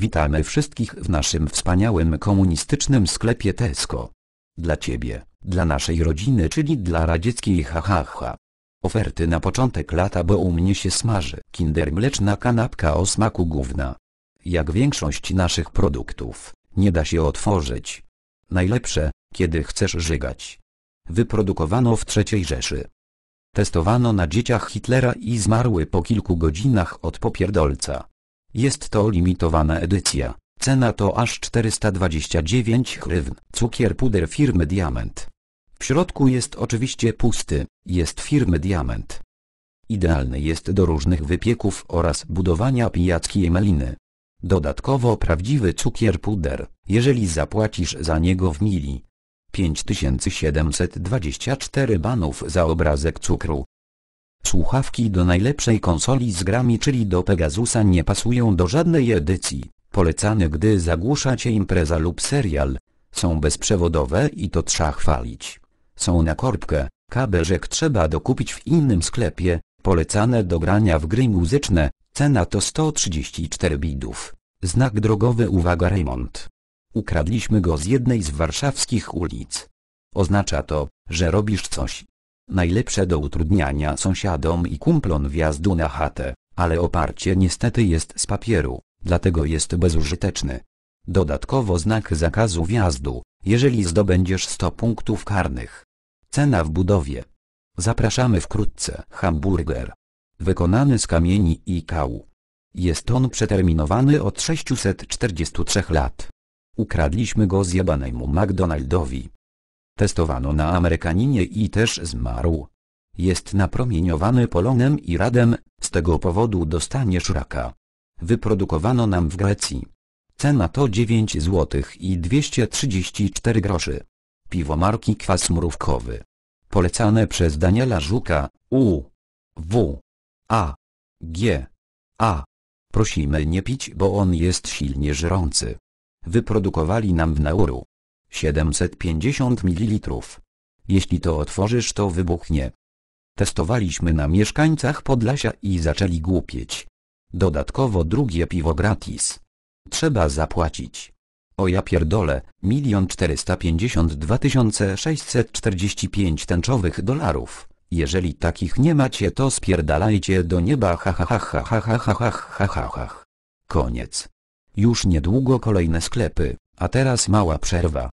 Witamy wszystkich w naszym wspaniałym komunistycznym sklepie Tesco. Dla Ciebie, dla naszej rodziny czyli dla radzieckiej hahaha. Oferty na początek lata bo u mnie się smaży kinder mleczna kanapka o smaku gówna. Jak większość naszych produktów, nie da się otworzyć. Najlepsze, kiedy chcesz żygać. Wyprodukowano w trzeciej Rzeszy. Testowano na dzieciach Hitlera i zmarły po kilku godzinach od popierdolca. Jest to limitowana edycja. Cena to aż 429 hrywn. Cukier puder firmy Diament. W środku jest oczywiście pusty, jest firmy Diament. Idealny jest do różnych wypieków oraz budowania pijackiej emeliny. Dodatkowo prawdziwy cukier puder, jeżeli zapłacisz za niego w mili. 5724 banów za obrazek cukru, Słuchawki do najlepszej konsoli z grami czyli do Pegasusa nie pasują do żadnej edycji, polecane gdy zagłuszacie impreza lub serial. Są bezprzewodowe i to trzeba chwalić. Są na korbkę, kabelżek trzeba dokupić w innym sklepie, polecane do grania w gry muzyczne, cena to 134 bidów. Znak drogowy uwaga Raymond. Ukradliśmy go z jednej z warszawskich ulic. Oznacza to, że robisz coś, najlepsze do utrudniania sąsiadom i kumplom wjazdu na chatę, ale oparcie niestety jest z papieru, dlatego jest bezużyteczny. Dodatkowo znak zakazu wjazdu, jeżeli zdobędziesz 100 punktów karnych. Cena w budowie. Zapraszamy wkrótce. Hamburger. Wykonany z kamieni i kału. Jest on przeterminowany od 643 lat. Ukradliśmy go zjebanemu McDonaldowi. Testowano na Amerykaninie i też zmarł. Jest napromieniowany polonem i radem, z tego powodu dostaniesz raka. Wyprodukowano nam w Grecji. Cena to 9 zł i 234 groszy. Piwo marki Kwas Mrówkowy. Polecane przez Daniela Żuka, U. W. A. G. A. Prosimy nie pić, bo on jest silnie żrący. Wyprodukowali nam w Nauru. 750 ml. Jeśli to otworzysz to wybuchnie. Testowaliśmy na mieszkańcach Podlasia i zaczęli głupieć. Dodatkowo drugie piwo gratis. Trzeba zapłacić. O ja pierdolę, 1 452 645 tęczowych dolarów. Jeżeli takich nie macie to spierdalajcie do nieba ha ha ha ha ha ha ha ha ha Koniec. Już niedługo kolejne sklepy, a teraz mała przerwa.